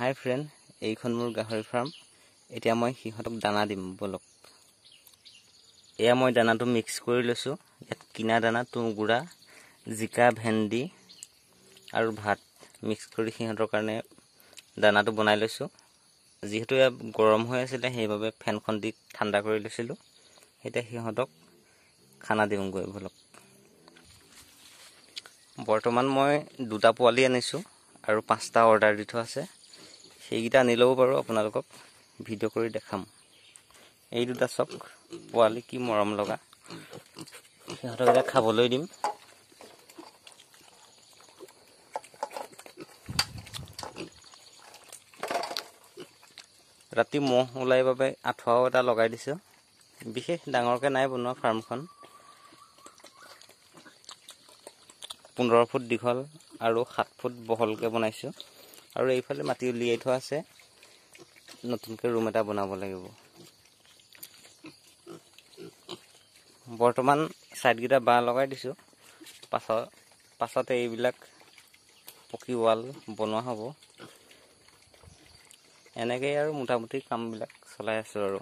হাই friend এইখন মোৰ গাহৰি ফাৰ্ম এতিয়া মই সিহঁতক দানা দিম ব'লক এয়া মই দানাটো মিক্স কৰি লৈছোঁ ইয়াত কিনা দানা তুঁহগুড়া জিকা ভেন্দি আৰু ভাত মিক্স কৰি সিহঁতৰ কাৰণে দানাটো বনাই লৈছোঁ যিহেতু ইয়াত গৰম হৈ আছিলে সেইবাবে ফেনখন দি ঠাণ্ডা কৰি লৈছিলোঁ এতিয়া সিহঁতক খানা দিওঁগৈ ব'লক বৰ্তমান মই দুটা পোৱালি আনিছোঁ আৰু পাঁচটা অৰ্ডাৰ দি থোৱা আছে এইকেইটা আনি ল'ব পাৰোঁ আপোনালোকক ভিডিঅ' কৰি দেখাম এই দুটা চক পোৱালি কি মৰম লগা সিহঁতক এতিয়া খাবলৈ দিম ৰাতি মহ ওলাই বাবে আঁঠুৱাও এটা লগাই দিছোঁ বিশেষ ডাঙৰকৈ নাই বনোৱা ফাৰ্মখন পোন্ধৰ ফুট দীঘল আৰু সাত ফুট বহলকৈ বনাইছোঁ আৰু এইফালে মাটি উলিয়াই থোৱা আছে নতুনকৈ ৰুম এটা বনাব লাগিব বৰ্তমান ছাইডকেইটা বাঁহ লগাই দিছোঁ পাছত পাছতে এইবিলাক পকী ৱাল বনোৱা হ'ব এনেকৈয়ে আৰু মোটামুটি কামবিলাক চলাই আছোঁ আৰু